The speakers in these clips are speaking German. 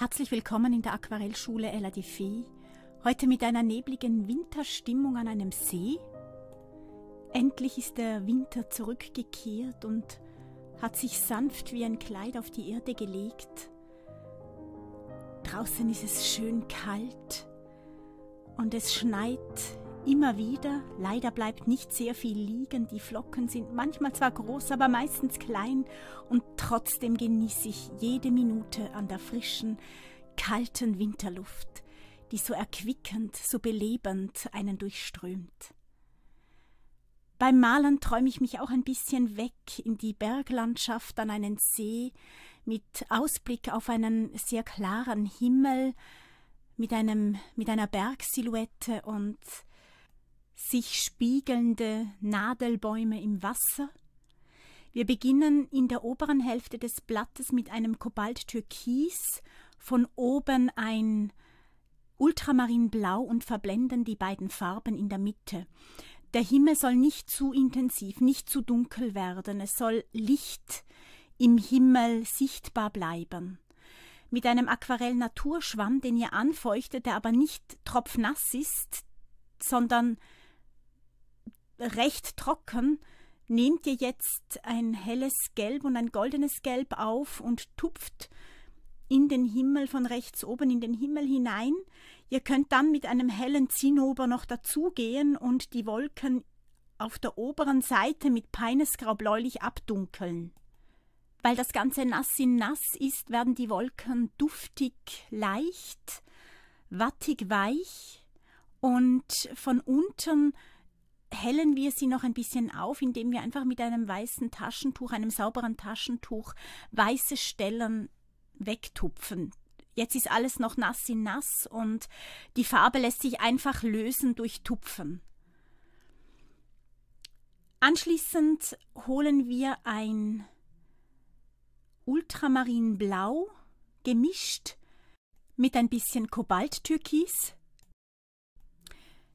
Herzlich willkommen in der Aquarellschule Ella die Fee. Heute mit einer nebligen Winterstimmung an einem See. Endlich ist der Winter zurückgekehrt und hat sich sanft wie ein Kleid auf die Erde gelegt. Draußen ist es schön kalt und es schneit Immer wieder, leider bleibt nicht sehr viel liegen, die Flocken sind manchmal zwar groß, aber meistens klein, und trotzdem genieße ich jede Minute an der frischen, kalten Winterluft, die so erquickend, so belebend einen durchströmt. Beim Malen träume ich mich auch ein bisschen weg in die Berglandschaft an einen See mit Ausblick auf einen sehr klaren Himmel, mit einem mit einer Bergsilhouette und sich spiegelnde Nadelbäume im Wasser. Wir beginnen in der oberen Hälfte des Blattes mit einem Kobalttürkis, von oben ein Ultramarinblau und verblenden die beiden Farben in der Mitte. Der Himmel soll nicht zu intensiv, nicht zu dunkel werden, es soll Licht im Himmel sichtbar bleiben. Mit einem Aquarell-Naturschwamm, den ihr anfeuchtet, der aber nicht tropfnass ist, sondern recht trocken, nehmt ihr jetzt ein helles Gelb und ein goldenes Gelb auf und tupft in den Himmel von rechts oben in den Himmel hinein. Ihr könnt dann mit einem hellen Zinnober noch dazugehen und die Wolken auf der oberen Seite mit Peinesgrau bläulich abdunkeln. Weil das Ganze nass in nass ist, werden die Wolken duftig leicht, wattig weich und von unten hellen wir sie noch ein bisschen auf, indem wir einfach mit einem weißen Taschentuch, einem sauberen Taschentuch, weiße Stellen wegtupfen. Jetzt ist alles noch nass in nass und die Farbe lässt sich einfach lösen durch Tupfen. Anschließend holen wir ein Ultramarinblau gemischt mit ein bisschen Kobalttürkis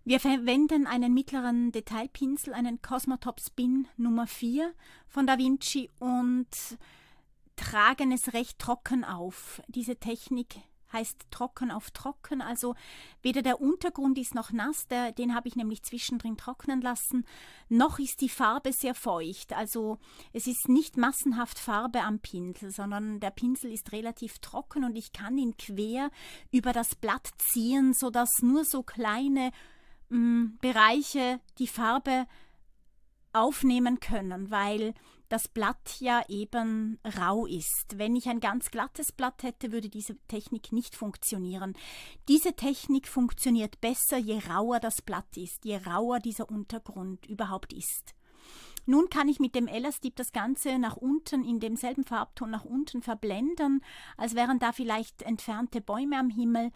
wir verwenden einen mittleren Detailpinsel, einen Cosmotop Spin Nummer 4 von Da Vinci und tragen es recht trocken auf. Diese Technik heißt trocken auf trocken, also weder der Untergrund ist noch nass, der, den habe ich nämlich zwischendrin trocknen lassen, noch ist die Farbe sehr feucht, also es ist nicht massenhaft Farbe am Pinsel, sondern der Pinsel ist relativ trocken und ich kann ihn quer über das Blatt ziehen, sodass nur so kleine mh, mm, Bereiche die Farbe aufnehmen können, weil das Blatt ja eben rau ist. Wenn ich ein ganz glattes Blatt hätte, würde diese Technik nicht funktionieren. Diese Technik funktioniert besser, je rauer das Blatt ist, je rauer dieser Untergrund überhaupt ist. Nun kann ich mit dem Elastip das Ganze nach unten in demselben Farbton nach unten verblenden, als wären da vielleicht entfernte Bäume am Himmel.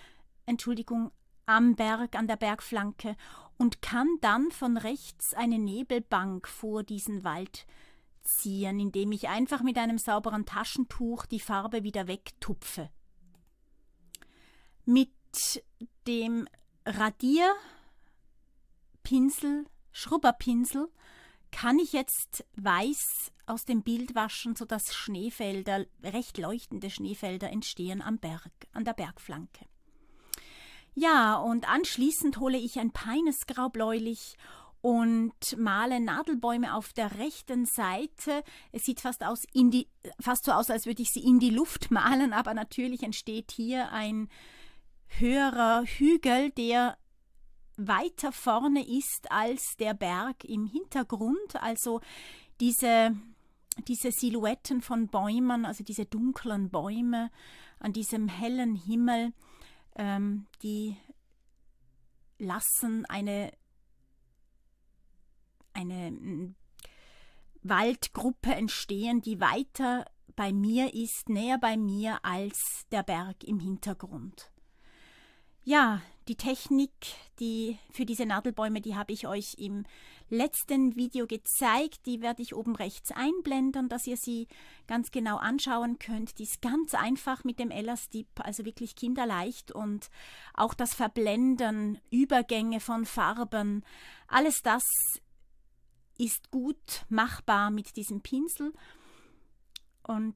Entschuldigung, am Berg, an der Bergflanke und kann dann von rechts eine Nebelbank vor diesen Wald ziehen, indem ich einfach mit einem sauberen Taschentuch die Farbe wieder wegtupfe. Mit dem Radierpinsel, Schrubberpinsel, kann ich jetzt weiß aus dem Bild waschen, sodass Schneefelder, recht leuchtende Schneefelder entstehen am Berg, an der Bergflanke. Ja, und anschließend hole ich ein feines Graubläulich und male Nadelbäume auf der rechten Seite. Es sieht fast, aus die, fast so aus, als würde ich sie in die Luft malen, aber natürlich entsteht hier ein höherer Hügel, der weiter vorne ist als der Berg im Hintergrund. Also diese, diese Silhouetten von Bäumen, also diese dunklen Bäume an diesem hellen Himmel, ähm, die lassen eine, eine hm, Waldgruppe entstehen, die weiter bei mir ist, näher bei mir als der Berg im Hintergrund. Ja, die Technik die für diese Nadelbäume, die habe ich euch im letzten Video gezeigt. Die werde ich oben rechts einblenden, dass ihr sie ganz genau anschauen könnt. Die ist ganz einfach mit dem Stip, also wirklich kinderleicht. Und auch das Verblenden, Übergänge von Farben, alles das ist gut machbar mit diesem Pinsel. Und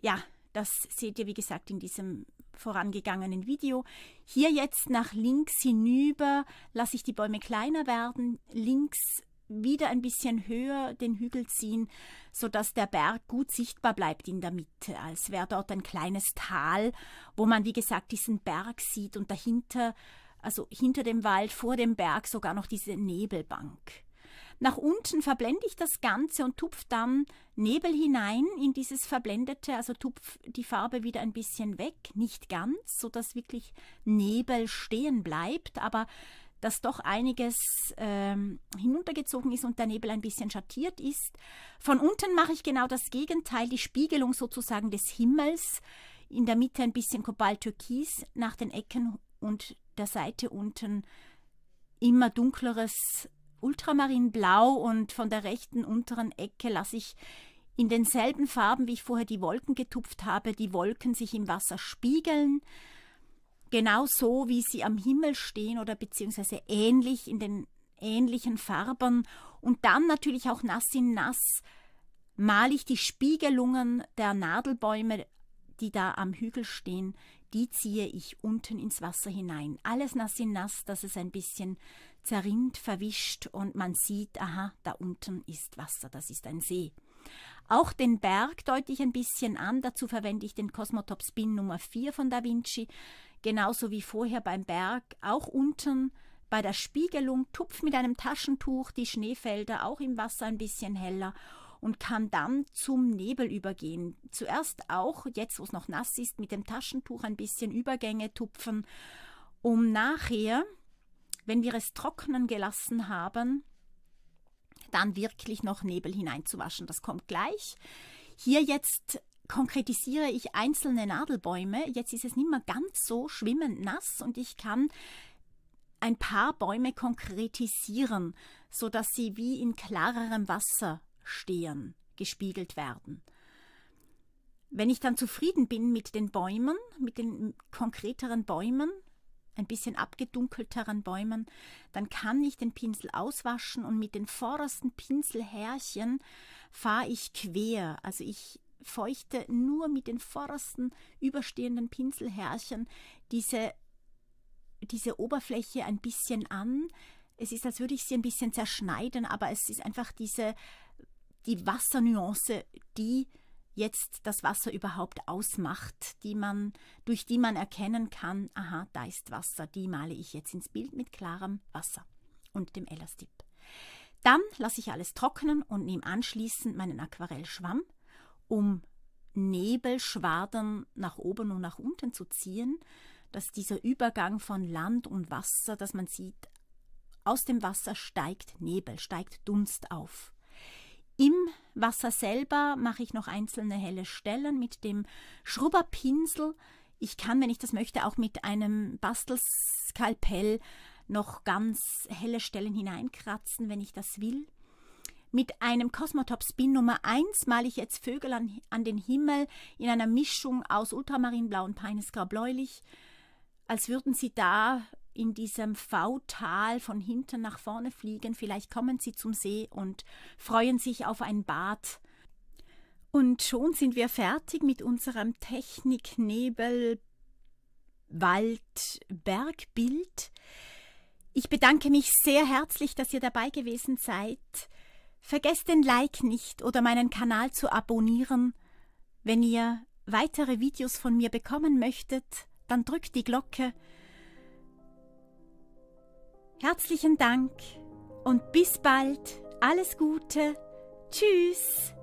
ja, das seht ihr, wie gesagt, in diesem vorangegangenen Video. Hier jetzt nach links hinüber lasse ich die Bäume kleiner werden, links wieder ein bisschen höher den Hügel ziehen, sodass der Berg gut sichtbar bleibt in der Mitte, als wäre dort ein kleines Tal, wo man, wie gesagt, diesen Berg sieht und dahinter, also hinter dem Wald, vor dem Berg sogar noch diese Nebelbank. Nach unten verblende ich das Ganze und tupfe dann Nebel hinein in dieses verblendete, also tupfe die Farbe wieder ein bisschen weg, nicht ganz, sodass wirklich Nebel stehen bleibt, aber dass doch einiges ähm, hinuntergezogen ist und der Nebel ein bisschen schattiert ist. Von unten mache ich genau das Gegenteil, die Spiegelung sozusagen des Himmels. In der Mitte ein bisschen Kobalt-Türkis nach den Ecken und der Seite unten immer dunkleres Ultramarinblau und von der rechten unteren Ecke lasse ich in denselben Farben, wie ich vorher die Wolken getupft habe, die Wolken sich im Wasser spiegeln, genau so, wie sie am Himmel stehen oder beziehungsweise ähnlich in den ähnlichen Farben und dann natürlich auch nass in nass male ich die Spiegelungen der Nadelbäume, die da am Hügel stehen, die ziehe ich unten ins Wasser hinein. Alles nass in nass, dass es ein bisschen zerrinnt, verwischt und man sieht, aha, da unten ist Wasser, das ist ein See. Auch den Berg deute ich ein bisschen an, dazu verwende ich den Cosmotop Spin Nummer 4 von Da Vinci, genauso wie vorher beim Berg, auch unten bei der Spiegelung, tupf mit einem Taschentuch die Schneefelder auch im Wasser ein bisschen heller und kann dann zum Nebel übergehen. Zuerst auch, jetzt wo es noch nass ist, mit dem Taschentuch ein bisschen Übergänge tupfen, um nachher, wenn wir es trocknen gelassen haben, dann wirklich noch Nebel hineinzuwaschen. Das kommt gleich. Hier jetzt konkretisiere ich einzelne Nadelbäume. Jetzt ist es nicht mehr ganz so schwimmend nass und ich kann ein paar Bäume konkretisieren, sodass sie wie in klarerem Wasser Stirn gespiegelt werden. Wenn ich dann zufrieden bin mit den Bäumen, mit den konkreteren Bäumen, ein bisschen abgedunkelteren Bäumen, dann kann ich den Pinsel auswaschen und mit den vordersten Pinselhärchen fahre ich quer. Also ich feuchte nur mit den vordersten überstehenden Pinselhärchen diese, diese Oberfläche ein bisschen an. Es ist, als würde ich sie ein bisschen zerschneiden, aber es ist einfach diese die Wassernuance, die jetzt das Wasser überhaupt ausmacht, die man, durch die man erkennen kann, aha, da ist Wasser, die male ich jetzt ins Bild mit klarem Wasser und dem Ellastip. Dann lasse ich alles trocknen und nehme anschließend meinen Aquarellschwamm, um Nebelschwadern nach oben und nach unten zu ziehen, dass dieser Übergang von Land und Wasser, dass man sieht, aus dem Wasser steigt Nebel, steigt Dunst auf. Im Wasser selber mache ich noch einzelne helle Stellen mit dem Schrubberpinsel. Ich kann, wenn ich das möchte, auch mit einem Bastelskalpell noch ganz helle Stellen hineinkratzen, wenn ich das will. Mit einem Cosmotop Spin Nummer 1 male ich jetzt Vögel an, an den Himmel in einer Mischung aus Ultramarinblau und Peinesgrau-bläulich, als würden sie da in diesem V-Tal von hinten nach vorne fliegen. Vielleicht kommen sie zum See und freuen sich auf ein Bad. Und schon sind wir fertig mit unserem technik nebel Wald Bergbild. Ich bedanke mich sehr herzlich, dass ihr dabei gewesen seid. Vergesst den Like nicht oder meinen Kanal zu abonnieren. Wenn ihr weitere Videos von mir bekommen möchtet, dann drückt die Glocke Herzlichen Dank und bis bald. Alles Gute. Tschüss.